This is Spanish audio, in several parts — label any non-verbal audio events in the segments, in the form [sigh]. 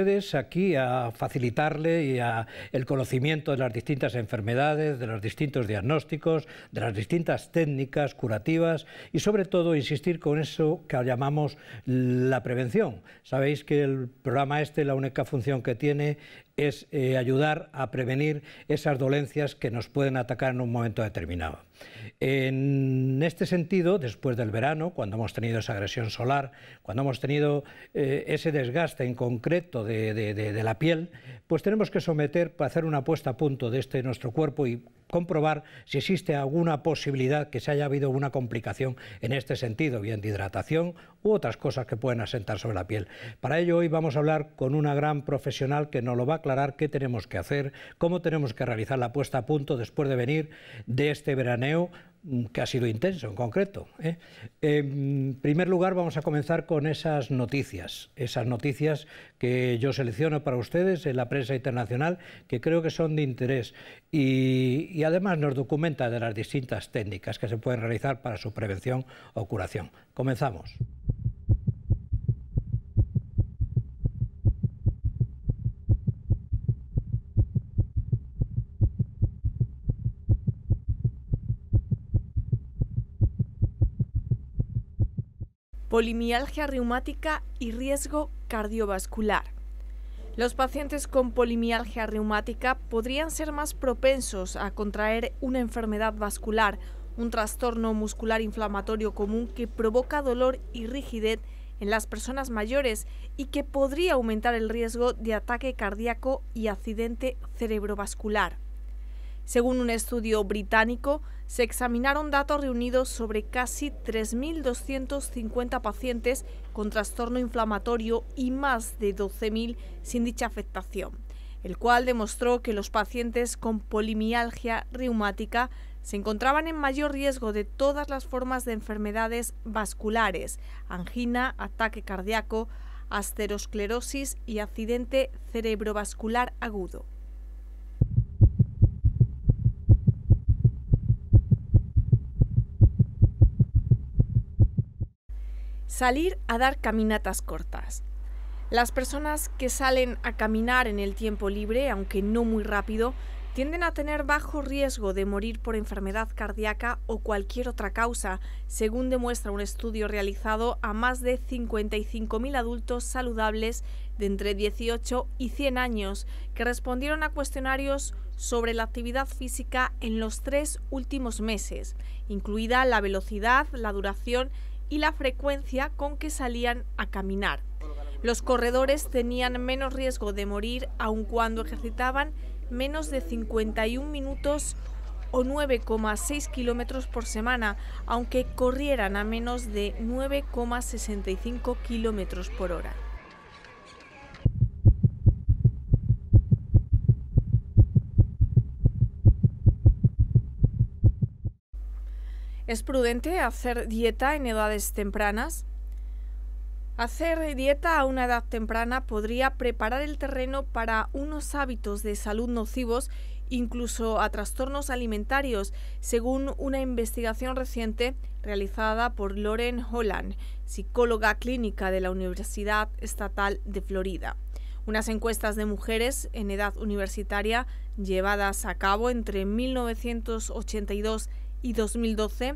ustedes aquí a facilitarle y el conocimiento de las distintas enfermedades, de los distintos diagnósticos, de las distintas técnicas curativas y sobre todo insistir con eso que llamamos la prevención. Sabéis que el programa este, la única función que tiene es eh, ayudar a prevenir esas dolencias que nos pueden atacar en un momento determinado. En este sentido, después del verano, cuando hemos tenido esa agresión solar, cuando hemos tenido eh, ese desgaste en concreto de, la piel, pues tenemos que someter, para hacer una puesta a punto de este nuestro cuerpo y comprobar si existe alguna posibilidad que se haya habido una complicación en este sentido, bien de hidratación u otras cosas que pueden asentar sobre la piel. Para ello hoy vamos a hablar con una gran profesional que nos lo va a aclarar qué tenemos que hacer, cómo tenemos que realizar la puesta a punto después de venir de este verano Mm, que ha sido intenso en concreto. En ¿eh? em, primer lugar, vamos a comenzar con esas noticias, esas noticias que yo selecciono para ustedes en la prensa internacional, que creo que son de interés y además nos documenta de las distintas técnicas que se pueden realizar para su prevención o curación. Comenzamos. polimialgia reumática y riesgo cardiovascular. Los pacientes con polimialgia reumática podrían ser más propensos a contraer una enfermedad vascular, un trastorno muscular inflamatorio común que provoca dolor y rigidez en las personas mayores y que podría aumentar el riesgo de ataque cardíaco y accidente cerebrovascular. Según un estudio británico, se examinaron datos reunidos sobre casi 3.250 pacientes con trastorno inflamatorio y más de 12.000 sin dicha afectación, el cual demostró que los pacientes con polimialgia reumática se encontraban en mayor riesgo de todas las formas de enfermedades vasculares, angina, ataque cardíaco, asterosclerosis y accidente cerebrovascular agudo. Salir a dar caminatas cortas. Las personas que salen a caminar en el tiempo libre, aunque no muy rápido, tienden a tener bajo riesgo de morir por enfermedad cardíaca o cualquier otra causa, según demuestra un estudio realizado a más de 55.000 adultos saludables de entre 18 y 100 años que respondieron a cuestionarios sobre la actividad física en los tres últimos meses, incluida la velocidad, la duración y la frecuencia con que salían a caminar. Los corredores tenían menos riesgo de morir aun cuando ejercitaban menos de 51 minutos o 9,6 kilómetros por semana, aunque corrieran a menos de 9,65 kilómetros por hora. ¿Es prudente hacer dieta en edades tempranas? Hacer dieta a una edad temprana podría preparar el terreno para unos hábitos de salud nocivos, incluso a trastornos alimentarios, según una investigación reciente realizada por Lauren Holland, psicóloga clínica de la Universidad Estatal de Florida. Unas encuestas de mujeres en edad universitaria llevadas a cabo entre 1982 y 2012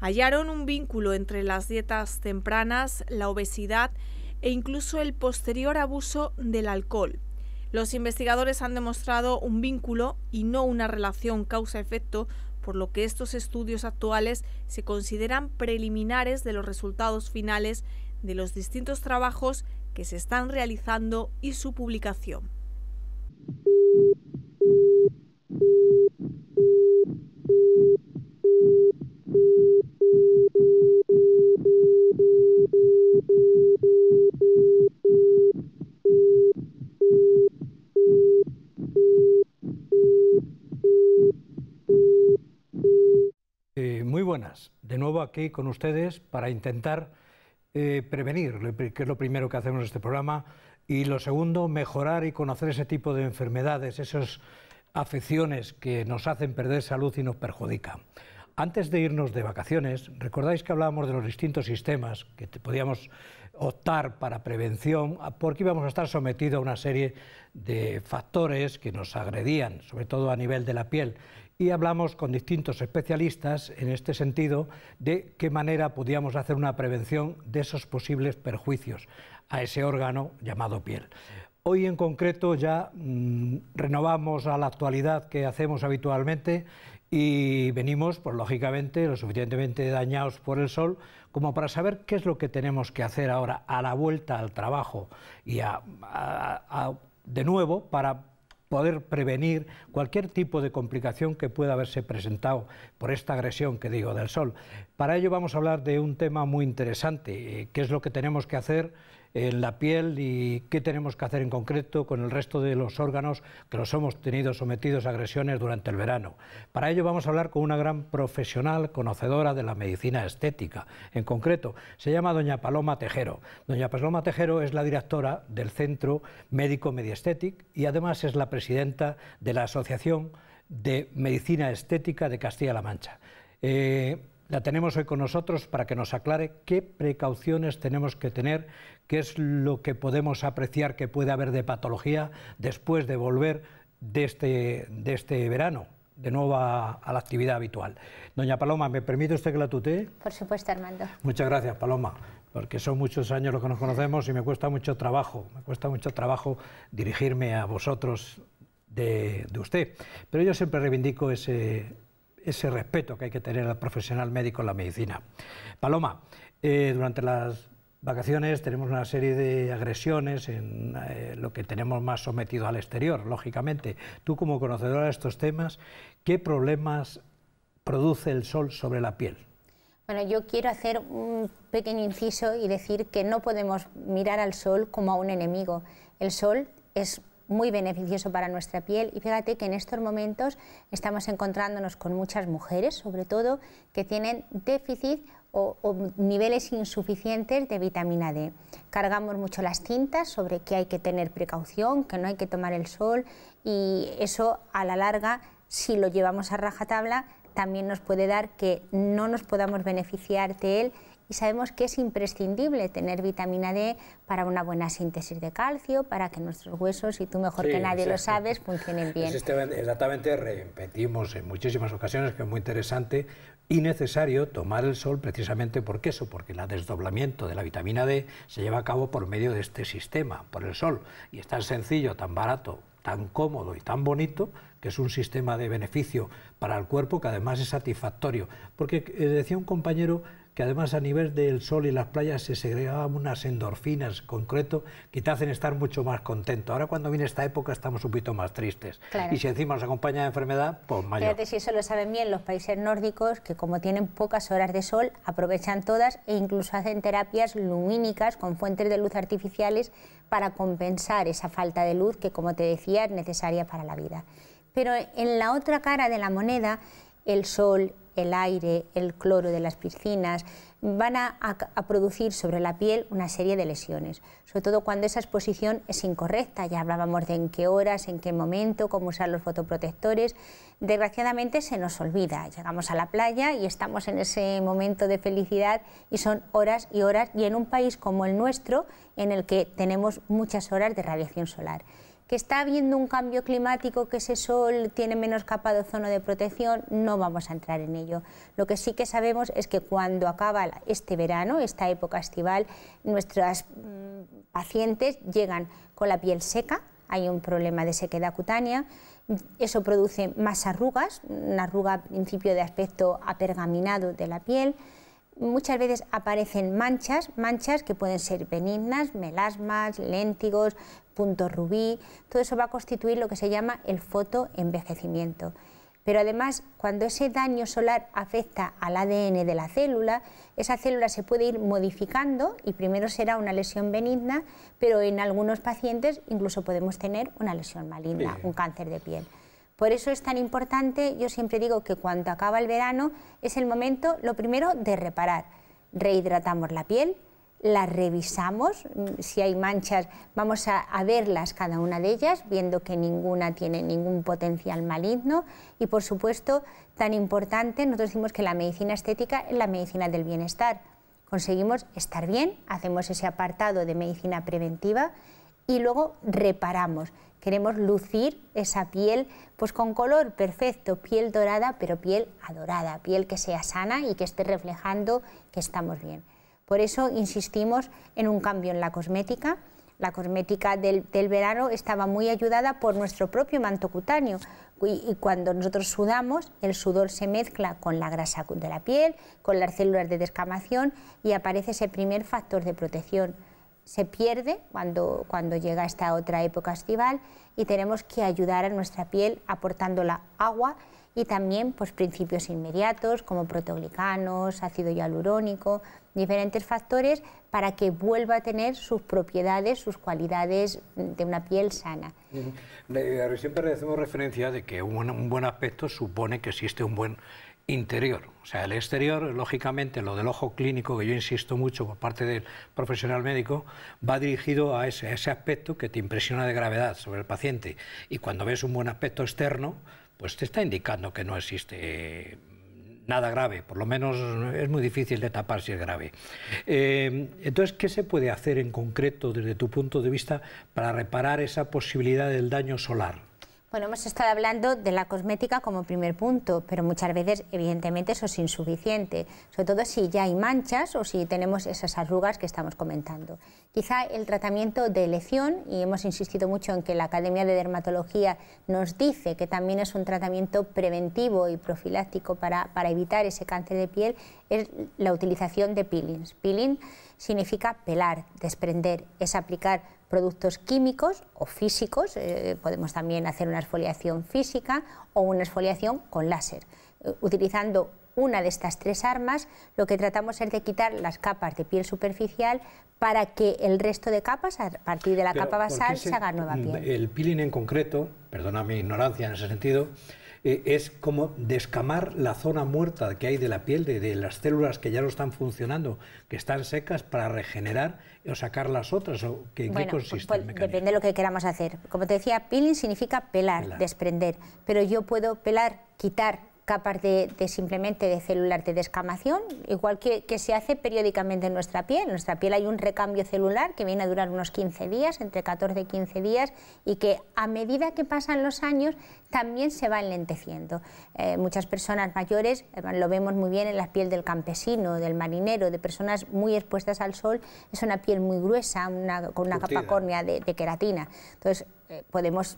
hallaron un vínculo entre las dietas tempranas, la obesidad e incluso el posterior abuso del alcohol. Los investigadores han demostrado un vínculo y no una relación causa-efecto, por lo que estos estudios actuales se consideran preliminares de los resultados finales de los distintos trabajos que se están realizando y su publicación. Eh, muy buenas, de nuevo aquí con ustedes para intentar eh, prevenir, que es lo primero que hacemos en este programa, y lo segundo, mejorar y conocer ese tipo de enfermedades, esas afecciones que nos hacen perder salud y nos perjudican. Antes de irnos de vacaciones, recordáis que hablábamos de los distintos sistemas que podíamos optar para prevención porque íbamos a estar sometidos a una serie de factores que nos agredían, sobre todo a nivel de la piel. Y hablamos con distintos especialistas en este sentido de qué manera podíamos hacer una prevención de esos posibles perjuicios a ese órgano llamado piel. Hoy en concreto ya mm, renovamos a la actualidad que hacemos habitualmente y venimos, pues, lógicamente, lo suficientemente dañados por el sol como para saber qué es lo que tenemos que hacer ahora a la vuelta al trabajo y de nuevo para poder prevenir cualquier tipo de complicación que pueda haberse presentado por esta agresión que digo del sol. Para ello vamos a hablar de un tema muy interesante, eh, qué es lo que tenemos que hacer en la piel y qué tenemos que hacer en concreto con el resto de los órganos que los hemos tenido sometidos a agresiones durante el verano. Para ello vamos a hablar con una gran profesional conocedora de la medicina estética. En concreto, se llama doña Paloma Tejero. Doña Paloma Tejero es la directora del Centro Médico Mediesthetic y además es la presidenta de la Asociación de Medicina Estética de Castilla-La Mancha. Eh, la tenemos hoy con nosotros para que nos aclare qué precauciones tenemos que tener, qué es lo que podemos apreciar que puede haber de patología después de volver de este, de este verano de nuevo a, la actividad habitual. Doña Paloma, ¿me permite usted que la tutee? Por supuesto, Armando. Muchas gracias, Paloma, porque son muchos años los que nos conocemos y me cuesta mucho trabajo, me cuesta mucho trabajo dirigirme a vosotros de, de usted. Pero yo siempre reivindico ese, ese respeto que hay que tener al profesional médico en la medicina. Paloma, eh, durante las vacaciones tenemos una serie de agresiones en eh, lo que tenemos más sometido al exterior, lógicamente. Tú como conocedora de estos temas, ¿qué problemas produce el sol sobre la piel? Bueno, yo quiero hacer un pequeño inciso y decir que no podemos mirar al sol como a un enemigo. El sol es muy beneficioso para nuestra piel y fíjate que en estos momentos estamos encontrándonos con muchas mujeres, sobre todo, que tienen déficit o, niveles insuficientes de vitamina D. Cargamos mucho las cintas sobre que hay que tener precaución, que no hay que tomar el sol y eso a la larga, si lo llevamos a rajatabla, también nos puede dar que no nos podamos beneficiar de él y sabemos que es imprescindible tener vitamina D para una buena síntesis de calcio, para que nuestros huesos, y tú mejor que nadie lo sabes, funcionen bien. Este, exactamente, repetimos en muchísimas ocasiones que es muy interesante y necesario tomar el sol precisamente porque eso, porque el desdoblamiento de la vitamina D se lleva a cabo por medio de este sistema, por el sol, y es tan sencillo, tan barato tan cómodo y tan bonito, que es un sistema de beneficio para el cuerpo que además es satisfactorio. Porque eh, decía un compañero, que además a nivel del sol y las playas se segregaban unas endorfinas en concreto que te hacen estar mucho más contento. Ahora cuando viene esta época estamos un poquito más tristes. Y si encima nos acompaña la enfermedad, pues mayor. Fíjate si eso lo saben bien los países nórdicos, que como tienen pocas horas de sol, aprovechan todas e incluso hacen terapias lumínicas con fuentes de luz artificiales para compensar esa falta de luz que, como te decía, es necesaria para la vida. Pero en la otra cara de la moneda, el sol, el aire, el cloro de las piscinas, van a, producir sobre la piel una serie de lesiones, sobre todo cuando esa exposición es incorrecta. Ya hablábamos de en qué horas, en qué momento, cómo usar los fotoprotectores. Desgraciadamente se nos olvida. Llegamos a la playa y estamos en ese momento de felicidad y son horas y horas y en un país como el nuestro en el que tenemos muchas horas de radiación solar que está habiendo un cambio climático, que ese sol tiene menos capa de ozono de protección, no vamos a entrar en ello. Lo que sí que sabemos es que cuando acaba este verano, esta época estival, nuestras mm, pacientes llegan con la piel seca, hay un problema de sequedad cutánea, eso produce más arrugas, una arruga a principio de aspecto apergaminado de la piel, muchas veces aparecen manchas, manchas que pueden ser benignas, melasmas, léntigos, puntos rubí, todo eso va a constituir lo que se llama el fotoenvejecimiento. Pero además, cuando ese daño solar afecta al ADN de la célula, esa célula se puede ir modificando y primero será una lesión benigna, pero en algunos pacientes incluso podemos tener una lesión maligna, un cáncer de piel. Por eso es tan importante, yo siempre digo que cuando acaba el verano es el momento, lo primero, de reparar. Rehidratamos la piel, la revisamos, mm, si hay manchas vamos a, verlas cada una de ellas, viendo que ninguna tiene ningún potencial maligno y por supuesto, tan importante, nosotros decimos que la medicina estética es la medicina del bienestar. Conseguimos estar bien, hacemos ese apartado de medicina preventiva y luego reparamos, Queremos lucir esa piel pues con color perfecto, piel dorada, pero piel adorada, piel que sea sana y que esté reflejando que estamos bien. Por eso insistimos en un cambio en la cosmética. La cosmética del, verano estaba muy ayudada por nuestro propio manto cutáneo y, cuando nosotros sudamos, el sudor se mezcla con la grasa de la piel, con las células de descamación y aparece ese primer factor de protección se pierde cuando, cuando llega esta otra época estival y tenemos que ayudar a nuestra piel aportándola agua y también pues, principios inmediatos como proteoglicanos, ácido hialurónico, diferentes factores para que vuelva a tener sus propiedades, sus cualidades de una piel sana. Siempre hacemos referencia de que un buen aspecto supone que existe un buen interior. O sea, el exterior, lógicamente, lo del ojo clínico, que yo insisto mucho por parte del profesional médico, va dirigido a ese, aspecto que te impresiona de gravedad sobre el paciente. Y cuando ves un buen aspecto externo, pues te está indicando que no existe eh, nada grave, por lo menos es muy difícil de tapar si es grave. Eh, entonces, ¿qué se puede hacer en concreto desde tu punto de vista para reparar esa posibilidad del daño solar? Bueno, hemos estado hablando de la cosmética como primer punto, pero muchas veces, evidentemente, eso es insuficiente, sobre todo si ya hay manchas o si tenemos esas arrugas que estamos comentando. Quizá el tratamiento de elección, y hemos insistido mucho en que la Academia de Dermatología nos dice que también es un tratamiento preventivo y profiláctico para, para evitar ese cáncer de piel, es la utilización de peelings. Peeling significa pelar, desprender, es aplicar productos químicos o físicos, eh, podemos también hacer una exfoliación física o una exfoliación con láser. Eh, utilizando una de estas tres armas, lo que tratamos es de quitar las capas de piel superficial para que el resto de capas, a partir de la capa basal, se, se haga nueva piel. El peeling en concreto, perdona mi ignorancia en ese sentido, eh, es como descamar la zona muerta que hay de la piel, de, las células que ya no están funcionando, que están secas, para regenerar o sacar las otras. O, ¿qué, pues, consiste el pues, mecanismo? Depende de lo que queramos hacer. Como te decía, peeling significa pelar. desprender, pero yo puedo pelar, quitar, capas de, simplemente de celular de descamación, igual que, se hace periódicamente en nuestra piel. En nuestra piel hay un recambio celular que viene a durar unos 15 días, entre 14 y 15 días, y que a medida que pasan los años también se va enlenteciendo. Eh, muchas personas mayores, eh, lo vemos muy bien en la piel del campesino, del marinero, de personas muy expuestas al sol, es una piel muy gruesa, con una capa córnea de, queratina. Entonces, eh, podemos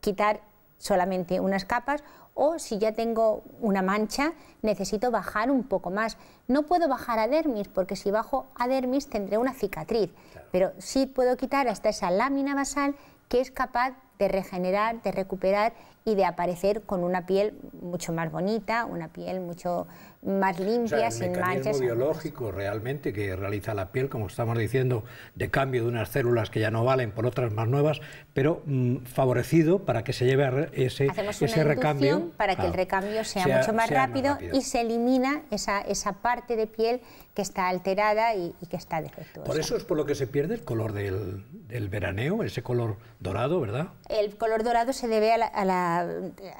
quitar solamente unas capas o si ya tengo una mancha, necesito bajar un poco más. No puedo bajar a dermis, porque si bajo a dermis tendré una cicatriz, pero sí puedo quitar hasta esa lámina basal que es capaz de regenerar, de recuperar y de aparecer con una piel mucho más bonita, una piel mucho más limpia, sin manchas. Es sin mecanismo biológico realmente que realiza la piel, como estamos diciendo, de cambio de unas células que ya no valen por otras más nuevas, pero mm, favorecido para que se lleve a ese, ese recambio. Para que el recambio sea, mucho más, rápido y se elimina esa, esa parte de piel que está alterada y, que está defectuosa. Por eso es por lo que se pierde el color del, del veraneo, ese color dorado, ¿verdad? El color dorado se debe a la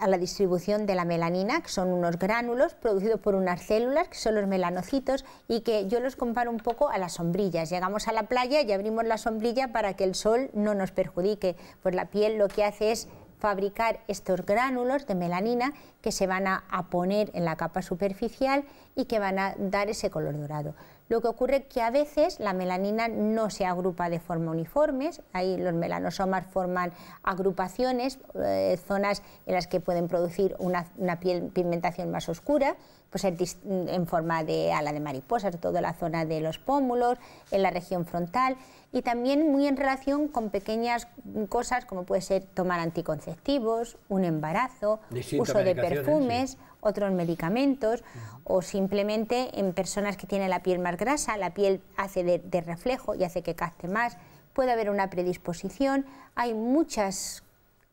a la distribución de la melanina, que son unos gránulos producidos por unas células, que son los melanocitos, y que yo los comparo un poco a las sombrillas. Llegamos a la playa y abrimos la sombrilla para que el sol no nos perjudique, pues la piel lo que hace es fabricar estos gránulos de melanina que se van a poner en la capa superficial y que van a dar ese color dorado. Lo que ocurre es que a veces la melanina no se agrupa de forma uniforme, ahí los melanosomas forman agrupaciones, eh, zonas en las que pueden producir una, pigmentación más oscura, pues en, forma de ala de mariposa, sobre todo la zona de los pómulos, en la región frontal y también muy en relación con pequeñas cosas como puede ser tomar anticonceptivos, un embarazo, uso de perfumes otros medicamentos o simplemente en personas que tienen la piel más grasa, la piel hace de, reflejo y hace que caste más. Puede haber una predisposición, hay muchas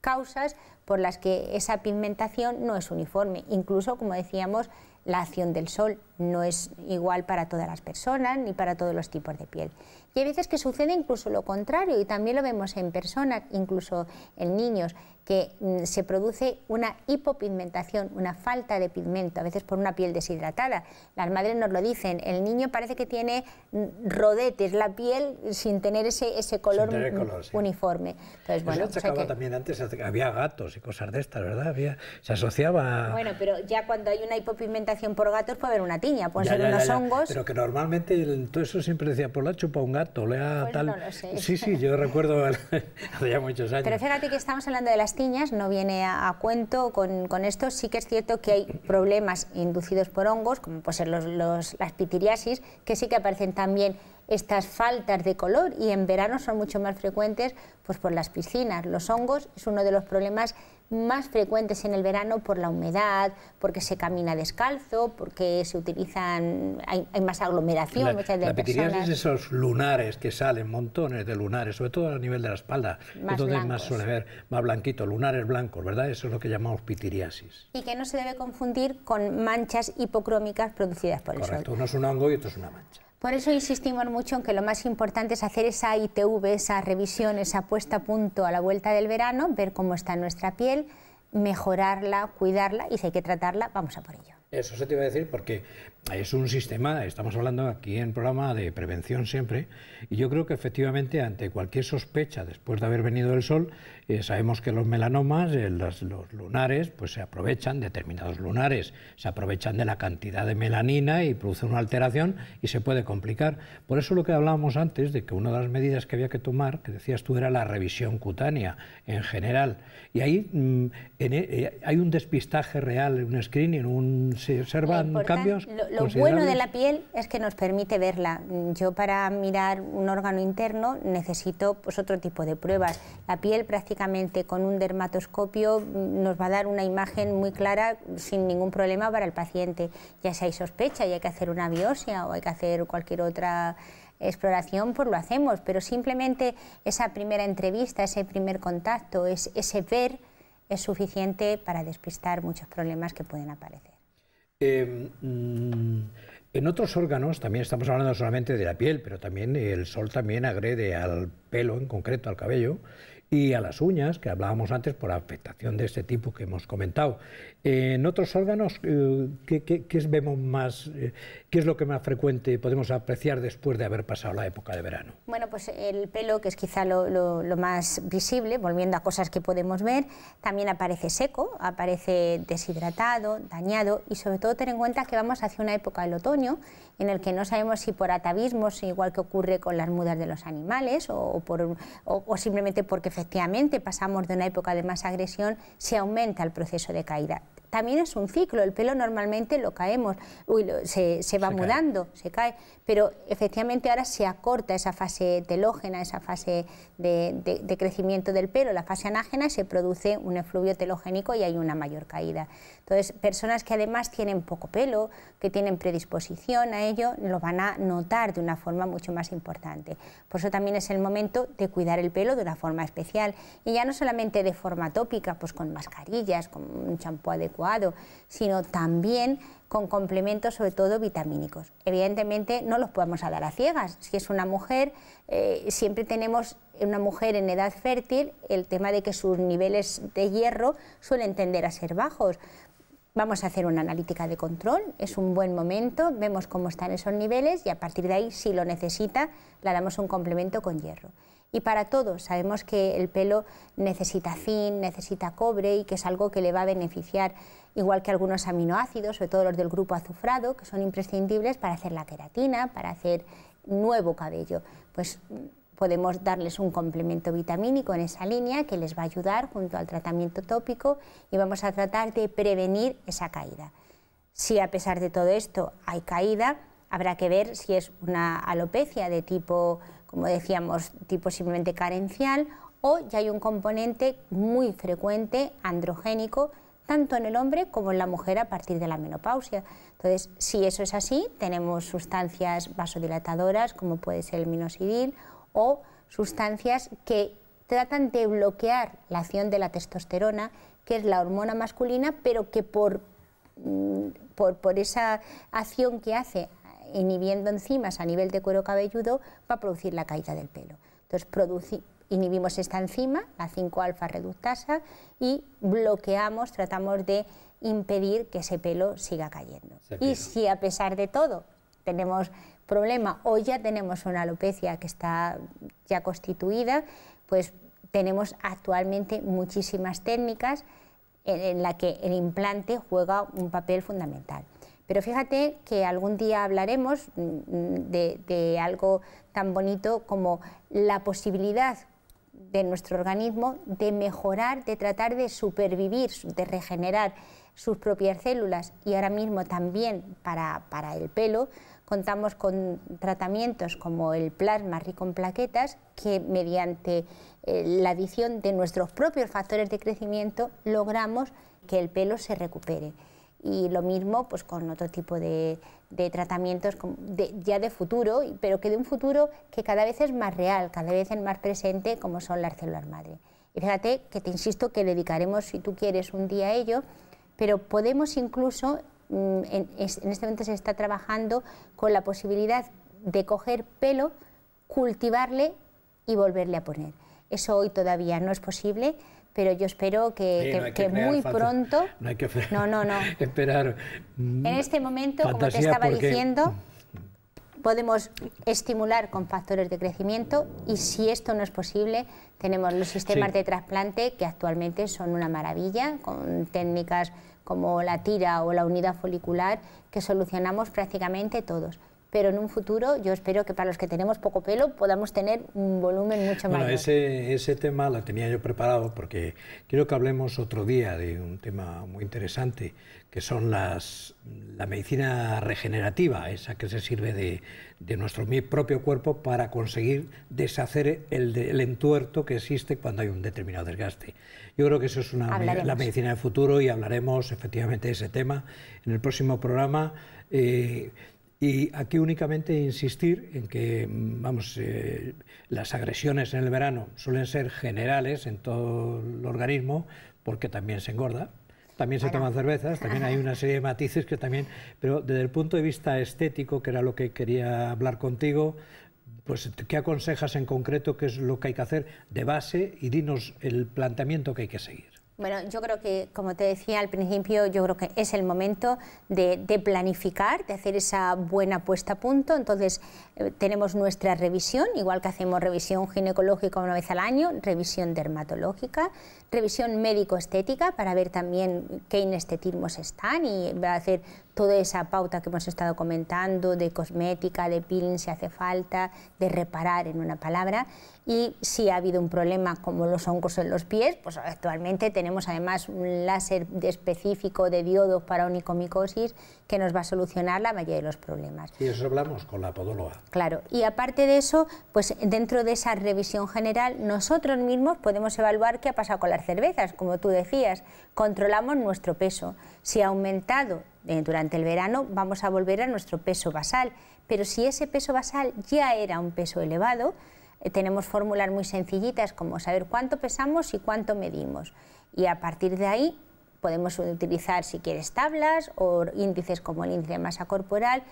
causas por las que esa pigmentación no es uniforme. Incluso, como decíamos, la acción del sol no es igual para todas las personas ni para todos los tipos de piel. Y hay veces que sucede incluso lo contrario y también lo vemos en personas, incluso en niños, que mm, se produce una hipopigmentación, una falta de pigmento, a veces por una piel deshidratada. Las madres nos lo dicen, el niño parece que tiene mm, rodetes la piel sin tener ese, ese color, uniforme. Pues bueno, se también antes, había gatos y cosas de estas, ¿verdad? se asociaba... Bueno, pero ya cuando hay una hipopigmentación por gatos puede haber una tiña, pueden ser unos hongos. Pero que normalmente todo eso siempre decía, por la chupa un gato, le pues tal. Sí, sí, yo recuerdo [laughs] hace ya muchos años. Pero fíjate que estamos hablando de las tiñas, no viene a, cuento con, esto. Sí que es cierto que hay problemas inducidos por hongos, como pueden ser las pitiriasis, que sí que aparecen también estas faltas de color y en verano son mucho más frecuentes pues por las piscinas. Los hongos es uno de los problemas más frecuentes en el verano por la humedad, porque se camina descalzo, porque se utilizan, hay, más aglomeración. La, muchas es esos lunares que salen, montones de lunares, sobre todo a nivel de la espalda, donde más suele ver, más blanquito, lunares blancos, ¿verdad? Eso es lo que llamamos pitiriasis. Y que no se debe confundir con manchas hipocrómicas producidas por el sol. Correcto, uno es un hongo y otro es una mancha. Por eso insistimos mucho en que lo más importante es hacer esa ITV, esa revisión, esa puesta a punto a la vuelta del verano, ver cómo está nuestra piel, mejorarla, cuidarla y si hay que tratarla, vamos a por ello. Eso se te iba a decir porque es un sistema, estamos hablando aquí en programa de prevención siempre, y yo creo que efectivamente ante cualquier sospecha después de haber venido el sol, eh, sabemos que los melanomas, eh, los lunares, pues se aprovechan, determinados lunares se aprovechan de la cantidad de melanina y produce una alteración y se puede complicar. Por eso lo que hablábamos antes de que una de las medidas que había que tomar, que decías tú, era la revisión cutánea en general. Y ahí mm, e, eh, hay un despistaje real, un screening, un, se observan cambios lo pues bueno de la piel es que nos permite verla. Yo para mirar un órgano interno necesito pues, otro tipo de pruebas. La piel prácticamente con un dermatoscopio nos va a dar una imagen muy clara sin ningún problema para el paciente. Ya si hay sospecha y hay que hacer una biopsia o hay que hacer cualquier otra exploración, pues lo hacemos. Pero simplemente esa primera entrevista, ese primer contacto, ese ver es suficiente para despistar muchos problemas que pueden aparecer. Em, mm, en otros órganos, también estamos hablando solamente de la piel, pero también el sol también agrede al pelo, en concreto al cabello, y a las uñas, que hablábamos antes por afectación de este tipo que hemos comentado. en otros órganos, eh, qué vemos más eh, ¿Qué es lo que más frecuente podemos apreciar después de haber pasado la época de verano? Bueno, pues el pelo, que es quizá lo, más visible, volviendo a cosas que podemos ver, también aparece seco, aparece deshidratado, dañado y sobre todo tener en cuenta que vamos hacia una época del otoño en el que no sabemos si por atavismos, igual que ocurre con las mudas de los animales o simplemente porque efectivamente pasamos de una época de más agresión, se aumenta el proceso de caída también es un ciclo, el pelo normalmente lo caemos, se, va mudando, se cae, pero efectivamente ahora se acorta esa fase telógena, esa fase de, de crecimiento del pelo, la fase anágena, y se produce un efluvio telogénico y hay una mayor caída. Entonces, personas que además tienen poco pelo, que tienen predisposición a ello lo van a notar de una forma mucho más importante. Por eso también es el momento de cuidar el pelo de una forma especial y ya no solamente de forma tópica, pues con mascarillas, con un champú adecuado, sino también con complementos sobre todo vitamínicos. Evidentemente no los podemos dar a ciegas. Si es una mujer, eh, siempre tenemos una mujer en edad fértil el tema de que sus niveles de hierro suelen tender a ser bajos vamos a hacer una analítica de control, es un buen momento, vemos cómo están esos niveles y a partir de ahí, si lo necesita, le damos un complemento con hierro. Y para todo, sabemos que el pelo necesita zinc, necesita cobre y que es algo que le va a beneficiar, igual que algunos aminoácidos, sobre todo los del grupo azufrado, que son imprescindibles para hacer la queratina, para hacer nuevo cabello. Pues podemos darles un complemento vitamínico en esa línea que les va a ayudar junto al tratamiento tópico y vamos a tratar de prevenir esa caída. Si a pesar de todo esto hay caída, habrá que ver si es una alopecia de tipo, como decíamos, tipo simplemente carencial o ya hay un componente muy frecuente androgénico tanto en el hombre como en la mujer a partir de la menopausia. Entonces, si eso es así, tenemos sustancias vasodilatadoras como puede ser el minoxidil o sustancias que tratan de bloquear la acción de la testosterona, que es la hormona masculina, pero que mm, por, por, esa acción que hace inhibiendo enzimas a nivel de cuero cabelludo va a producir la caída del pelo. Entonces, inhibimos esta enzima, la 5-alfa reductasa, y bloqueamos, tratamos de impedir que ese pelo siga cayendo. y si a pesar de todo tenemos problema hoy ya tenemos una alopecia que está ya constituida, pues tenemos actualmente muchísimas técnicas en, la que el implante juega un papel fundamental. Pero fíjate que algún día hablaremos mm, de, algo tan bonito como la posibilidad de nuestro organismo de mejorar, de tratar de supervivir, de regenerar sus propias células y ahora mismo también para el pelo, contamos con tratamientos como el plasma rico en plaquetas que mediante eh, la adición de nuestros propios factores de crecimiento logramos que el pelo se recupere. Y lo mismo pues, con otro tipo de, tratamientos ya de futuro, pero que de un futuro que cada vez es más real, cada vez es más presente, como son las células madre. Y fíjate que te insisto que dedicaremos, si tú quieres, un día a ello, pero podemos incluso Mm, en, este momento se está trabajando con la posibilidad de coger pelo, cultivarle y volverle a poner. Eso hoy todavía no es posible, pero yo espero que, muy pronto... No hay que no, no, [laughs] esperar. En este momento, como te estaba diciendo, mm. podemos estimular con factores de crecimiento y si esto no es posible, tenemos los sistemas de trasplante que actualmente son una maravilla, con técnicas como la tira o la unidad folicular, que solucionamos prácticamente todos pero en un futuro yo espero que para los que tenemos poco pelo podamos tener un volumen mucho bueno, mayor. Ese, ese tema lo tenía yo preparado porque quiero que hablemos otro día de un tema muy interesante, que son las, la medicina regenerativa, esa que se sirve de, de nuestro propio cuerpo para conseguir deshacer el, entuerto que existe cuando hay un determinado desgaste. Yo creo que eso es una, la medicina del futuro y hablaremos efectivamente de ese tema en el próximo programa. Eh, y aquí únicamente insistir en que mm, vamos, eh, las agresiones en el verano suelen ser generales en todo el organismo, porque también se engorda, también se toman cervezas, también hay una serie de [laughs] matices que también, pero desde el punto de vista estético, que era lo que quería hablar contigo, pues ¿qué aconsejas en concreto qué es lo que hay que hacer de base y dinos el planteamiento que hay que seguir? Bueno, yo creo que, como te decía al principio, yo creo que es el momento de, planificar, de hacer esa buena puesta a punto. Entonces, eh, tenemos nuestra revisión, igual que hacemos revisión ginecológica una vez al año, revisión dermatológica, revisión médico-estética para ver también qué inestetismos están y va a hacer toda esa pauta que hemos estado comentando de cosmética, de peeling si hace falta, de reparar en una palabra. Y si ha habido un problema como los hongos en los pies, pues actualmente tenemos además un láser específico de diodos para onicomicosis que nos va a solucionar la mayoría de los problemas. Y eso hablamos con la podóloga. Claro, y aparte de eso, pues dentro de esa revisión general, nosotros mismos podemos evaluar qué ha pasado con las cervezas, como tú decías, controlamos nuestro peso. Si ha aumentado eh, durante el verano vamos a volver a nuestro peso basal. Pero si ese peso basal ya era un peso elevado, eh, tenemos fórmulas muy sencillitas como saber cuánto pesamos y cuánto medimos. Y a partir de ahí podemos utilizar, si quieres, tablas o índices como el índice de masa corporal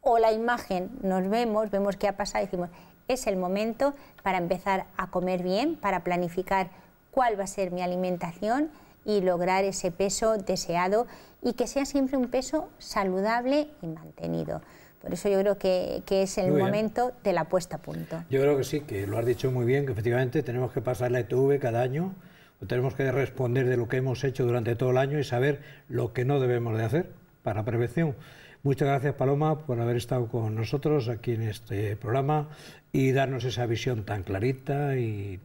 o la imagen. Nos vemos, vemos qué ha pasado y decimos, es el momento para empezar a comer bien, para planificar cuál va a ser mi alimentación y lograr ese peso deseado y que sea siempre un peso saludable y mantenido. Por eso yo creo que, que es el momento de la puesta a punto. Yo creo que sí, que lo has dicho muy bien, que efectivamente tenemos que pasar la ETV cada año, o tenemos que responder de lo que hemos hecho durante todo el año y saber lo que no debemos de hacer para prevención. Muchas gracias Paloma por haber estado con nosotros aquí en este programa y darnos esa visión tan clarita y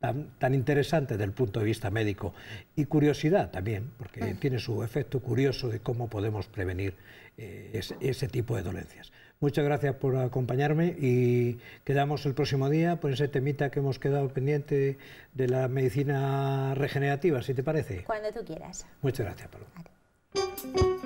tan, interesante desde el punto de vista médico y curiosidad también, porque ah. tiene su efecto curioso de cómo podemos prevenir eh, ese tipo de dolencias. Muchas gracias por acompañarme y quedamos el próximo día por ese temita que hemos quedado pendiente de la medicina regenerativa, si te parece. Cuando tú quieras. Muchas gracias, Paloma.